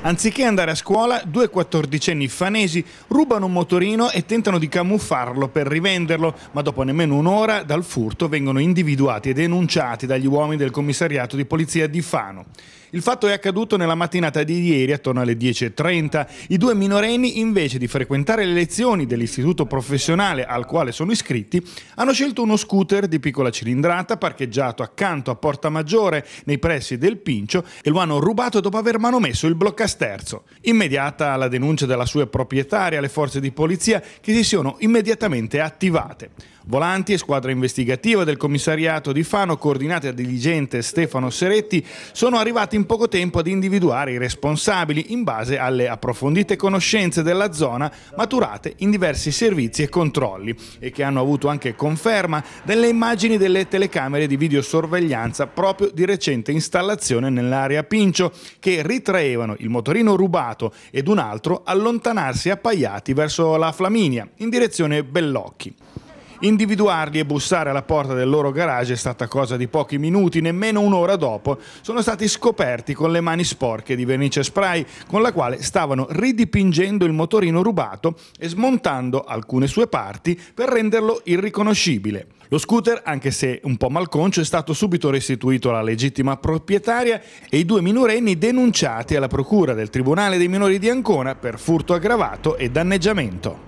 Anziché andare a scuola, due quattordicenni fanesi rubano un motorino e tentano di camuffarlo per rivenderlo, ma dopo nemmeno un'ora dal furto vengono individuati e denunciati dagli uomini del commissariato di polizia di Fano. Il fatto è accaduto nella mattinata di ieri, attorno alle 10.30. I due minorenni, invece di frequentare le lezioni dell'istituto professionale al quale sono iscritti, hanno scelto uno scooter di piccola cilindrata parcheggiato accanto a Porta Maggiore nei pressi del Pincio e lo hanno rubato dopo aver manomesso il bloccasterzo. Immediata la denuncia della sua proprietaria alle forze di polizia che si sono immediatamente attivate. Volanti e squadra investigativa del commissariato di Fano, coordinate da diligente Stefano Seretti, sono arrivati in poco tempo ad individuare i responsabili in base alle approfondite conoscenze della zona maturate in diversi servizi e controlli e che hanno avuto anche conferma delle immagini delle telecamere di videosorveglianza proprio di recente installazione nell'area Pincio che ritraevano il motorino rubato ed un altro allontanarsi appaiati verso la Flaminia in direzione Bellocchi. Individuarli e bussare alla porta del loro garage è stata cosa di pochi minuti, nemmeno un'ora dopo sono stati scoperti con le mani sporche di vernice spray con la quale stavano ridipingendo il motorino rubato e smontando alcune sue parti per renderlo irriconoscibile. Lo scooter, anche se un po' malconcio, è stato subito restituito alla legittima proprietaria e i due minorenni denunciati alla procura del Tribunale dei minori di Ancona per furto aggravato e danneggiamento.